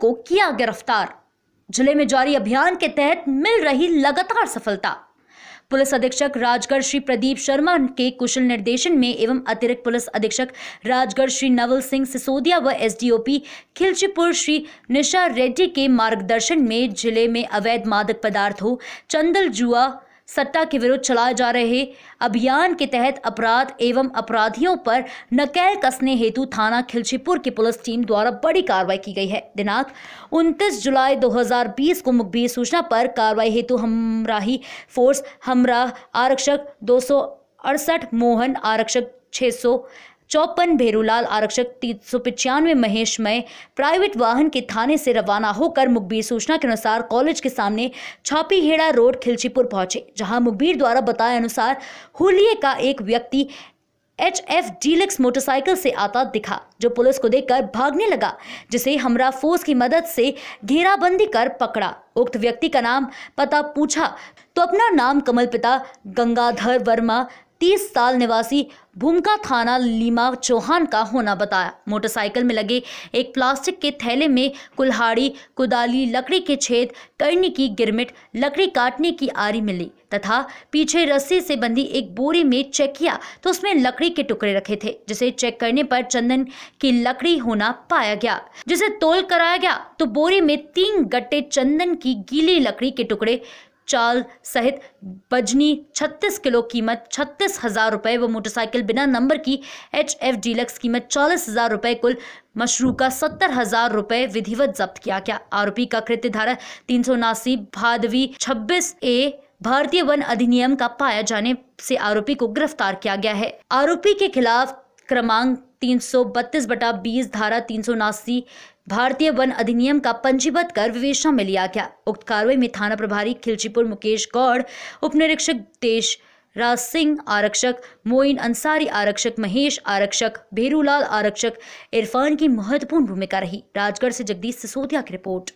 को किया गिरफ्तार जिले में जारी अभियान के तहत मिल रही लगातार सफलता पुलिस अधीक्षक राजगढ़ श्री प्रदीप शर्मा के कुशल निर्देशन में एवं अतिरिक्त पुलिस अधीक्षक राजगढ़ श्री नवल सिंह सिसोदिया व एसडीओपी खिलचीपुर श्री निशा रेड्डी के मार्गदर्शन में जिले में अवैध मादक पदार्थों चंदल जुआ सत्ता के विरुद्ध चलाए जा रहे अभियान के तहत अपराध एवं अपराधियों पर नकेल कसने हेतु थाना खिलचीपुर की पुलिस टीम द्वारा बड़ी कार्रवाई की गई है दिनांक 29 जुलाई 2020 को मुखबिर सूचना पर कार्रवाई हेतु हमराही फोर्स हमराह आरक्षक दो मोहन आरक्षक 600 चौपन भेरूलाल आरक्षक तीन सौ पचानवे महेशमय प्राइवेट वाहन के थाने से रवाना होकर मुखबिर सूचना के अनुसार कॉलेज के सामने छापीहेड़ा रोड खिलचीपुर पहुंचे जहां मुखबिर द्वारा बताए अनुसार हुलिये का एक व्यक्ति एच एफ डीलक्स मोटरसाइकिल से आता दिखा जो पुलिस को देखकर भागने लगा जिसे हमरा फोर्स की मदद से घेराबंदी कर पकड़ा उक्त व्यक्ति का नाम पता पूछा तो अपना नाम कमल पिता गंगाधर वर्मा तीस साल निवासी भूमका थाना लीमा चौहान का होना बताया मोटरसाइकिल में लगे एक प्लास्टिक के थैले में कुल्हाड़ी कुदाली लकड़ी के छेद करने की गिरमिट लकड़ी काटने की आरी मिली तथा पीछे रस्सी से बंधी एक बोरी में चेक किया तो उसमें लकड़ी के टुकड़े रखे थे जिसे चेक करने पर चंदन की लकड़ी होना पाया गया जिसे तोल कराया गया तो बोरी में तीन गट्टे चंदन की गीली लकड़ी के टुकड़े चाल सहित बजनी 36 किलो कीमत छत्तीस हज़ार रुपये व मोटरसाइकिल बिना नंबर की एच एफ डीलक्स कीमत चालीस हज़ार रुपये कुल मशरू का सत्तर हज़ार रुपये विधिवत जब्त किया गया आरोपी का कृत्य धारा तीन सौ उनासी भादवी छब्बीस ए भारतीय वन अधिनियम का पाया जाने से आरोपी को गिरफ्तार किया गया है आरोपी के खिलाफ क्रमांक तीन सौ बत्तीस बटा बीस धारा तीन सौ उनासी भारतीय वन अधिनियम का पंजीबद्ध कर विवेचना में लिया गया उक्त कार्रवाई में थाना प्रभारी खिलचीपुर मुकेश गौड़ उप निरीक्षक देश राज सिंह आरक्षक मोइन अंसारी आरक्षक महेश आरक्षक भेरूलाल आरक्षक इरफान की महत्वपूर्ण भूमिका रही राजगढ़ से जगदीश सिसोदिया की रिपोर्ट